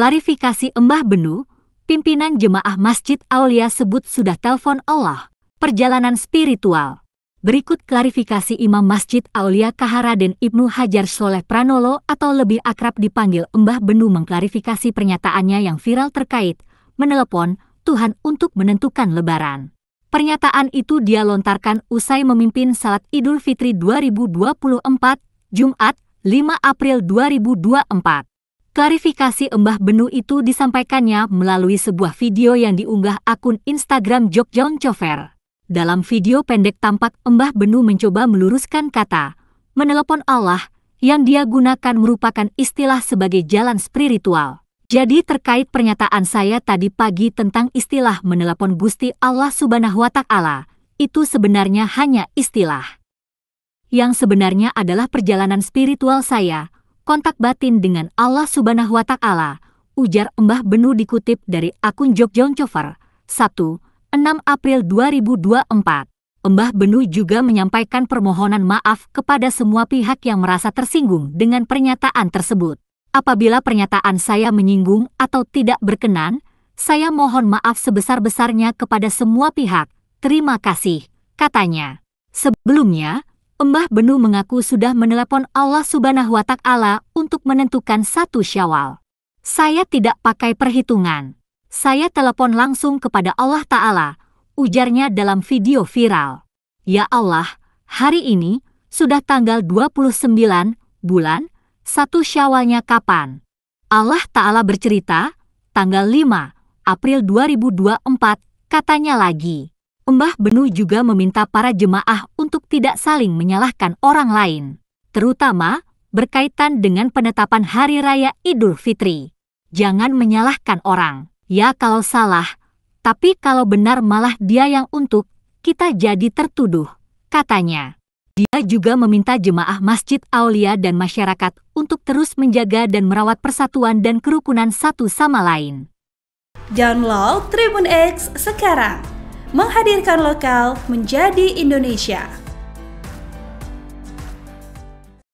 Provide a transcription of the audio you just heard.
klarifikasi Embah Benu, pimpinan jemaah Masjid Aulia sebut sudah telepon Allah, perjalanan spiritual. Berikut klarifikasi Imam Masjid Aulia Kaharaden Ibnu Hajar Soleh Pranolo atau lebih akrab dipanggil Embah Benu mengklarifikasi pernyataannya yang viral terkait menelpon Tuhan untuk menentukan lebaran. Pernyataan itu dia lontarkan usai memimpin salat Idul Fitri 2024, Jumat, 5 April 2024. Klarifikasi Embah Benu itu disampaikannya melalui sebuah video yang diunggah akun Instagram Jokjong Cover. Dalam video pendek tampak Embah Benu mencoba meluruskan kata, "menelpon Allah, yang dia gunakan merupakan istilah sebagai jalan spiritual. Jadi terkait pernyataan saya tadi pagi tentang istilah "menelpon Gusti Allah Subhanahu wa Ta'ala, itu sebenarnya hanya istilah. Yang sebenarnya adalah perjalanan spiritual saya, kontak batin dengan Allah Subhanahu wa Ta'ala, ujar Mbah Benu dikutip dari akun Jogjong Chover, Sabtu, 6 April 2024. Mbah Benu juga menyampaikan permohonan maaf kepada semua pihak yang merasa tersinggung dengan pernyataan tersebut. Apabila pernyataan saya menyinggung atau tidak berkenan, saya mohon maaf sebesar-besarnya kepada semua pihak. Terima kasih, katanya. Sebelumnya, Mbah Benu mengaku sudah menelepon Allah Subhanahu wa Ta'ala untuk menentukan satu syawal. Saya tidak pakai perhitungan. Saya telepon langsung kepada Allah Ta'ala, ujarnya dalam video viral. Ya Allah, hari ini sudah tanggal 29 bulan, satu syawalnya kapan? Allah Ta'ala bercerita, tanggal 5 April 2024, katanya lagi. Mbah Benuh juga meminta para jemaah untuk tidak saling menyalahkan orang lain, terutama berkaitan dengan penetapan Hari Raya Idul Fitri. Jangan menyalahkan orang. Ya kalau salah, tapi kalau benar malah dia yang untuk, kita jadi tertuduh, katanya. Dia juga meminta jemaah Masjid Aulia dan masyarakat untuk terus menjaga dan merawat persatuan dan kerukunan satu sama lain. Download Tribun X sekarang. Menghadirkan lokal menjadi Indonesia.